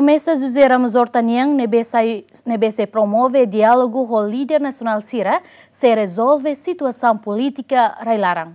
Promesas dos Eramos Hortanian nebese promove diálogo com o líder nacional Sira, se resolve situação política Railarang.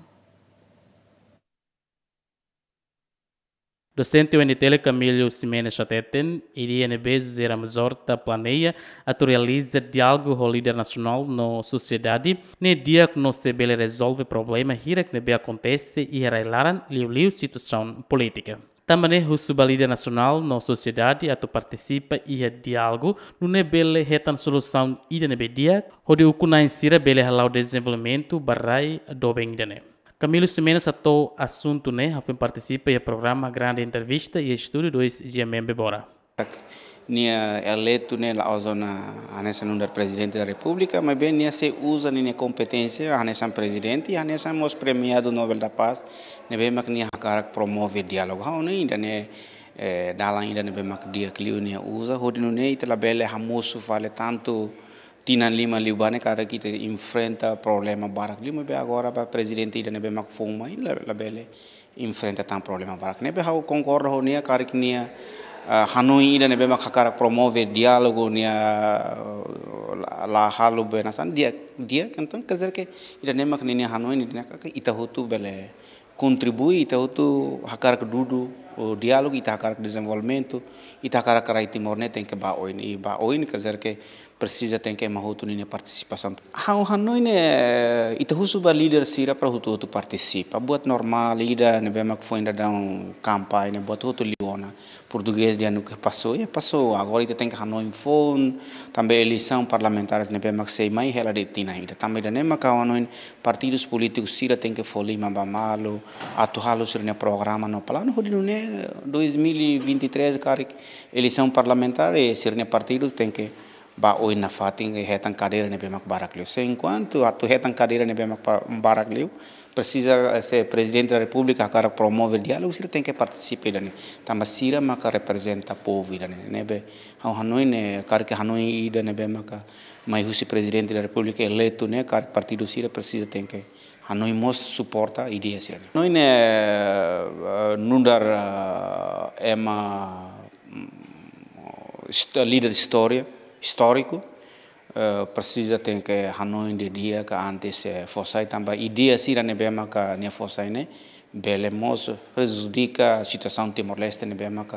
Docente UNTL Camilo Simenes Chateten iria nebese José Ramos Horta planeia a realiza diálogo com o líder nacional na sociedade, ne dia que não se resolve problema hira que nebe acontece e Railarang liu liu situação política. Também recebe a líder nacional na sociedade a participa e a é diálogo no nebele retan solução e da nebedia, onde o kuna insira bele halau desenvolvimento barrai do bem dane. Camilo Simenes ato assunto né, afim participa e é programa grande entrevista e estúdio 2 GMM Bora nia é eleito né, zona laozona anessa nunder presidente da república, mas bem nia se usa né, nia competência anessa presidente e anessa mos premiado Nobel da Paz, né, nia bem mak nia hakarak promove diálogo, hau nia ainda nia é, dalang ainda nia bem mak dia clio nia usa, hodinu nia itela bele é hamosu vale tanto tina lima liubane cara te enfrenta problema barak lima agora para presidente ida nebe mak fuma ila labele enfrenta tan problema barak nebe hau concordo honia cara que nia Eh, hanui ida dan bema kakara promove dialogo nia eh, la halu bena dia dia kentang kazer ke ida memang ini ni hanui ini ka ita hotu bele kontribui ita hotu hakara dudu o oh, dialogo ita hakara ke desenvolvimento ita hakara kara iti morne ke ba oin i ba oin kazer ke precisa tem que mahutu nina participação. Hau hanoi ne ita husu ba leader sira para hutu hutu participa. Buat normal ida ne bema que foi ainda dar campanha ne buat hutu liona. Português dia nunca passou, e passou. Agora ita tem que hanoi fone, também eleição parlamentares ne bema sei mais ela de tina ida. Também da nema ka hanoi partidos políticos sira tem que foli mamba malo, atuhalo sira ne programa no plano hodinu ne 2023 cara eleição parlamentar e sira ne partidos tem que ba oi na e eh, retang cadeira ne bemak barakliu. Se enquanto atu retang cadeira ne bemak barakliu, precisa eh, ser presidente da república para promover diálogo, ele tem que participar dani. Tamba sira maka representa povo dani. Nebe hau hanoi ne kar ke hanoi ida nebe maka mai husi presidente da república eleito ne kar partido sira precisa tem que hanoi mos suporta ideia sira. Noi ne eh, nundar ema hum, hum, hum, líder história histórico. Uh, precisa ter que Hanoi de dia que antes é forçai também e dia se que nem né belemos prejudica a situação Timor Leste né que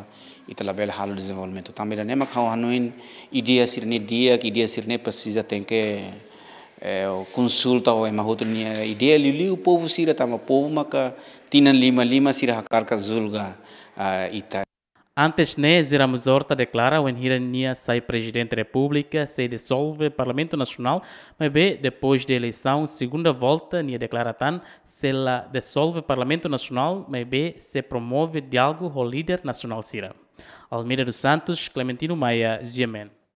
e tela bel halo desenvolvimento também né que Hanoi e dia se irane dia que dia se irane precisa ter que eh, consulta o ema outro nia ideia lili o povo também tama povo maca tinan lima lima irá a ka zulga ah, ita Antes Nez né, Ramazorta declara o Enhirania sai presidente da República, se dissolve Parlamento Nacional, mas bem, depois da de eleição, segunda volta, Nia declara tan, se ela dissolve Parlamento Nacional, mas bem, se promove diálogo com o líder nacional Cira. Almeida dos Santos, Clementino Maia, Ziemen.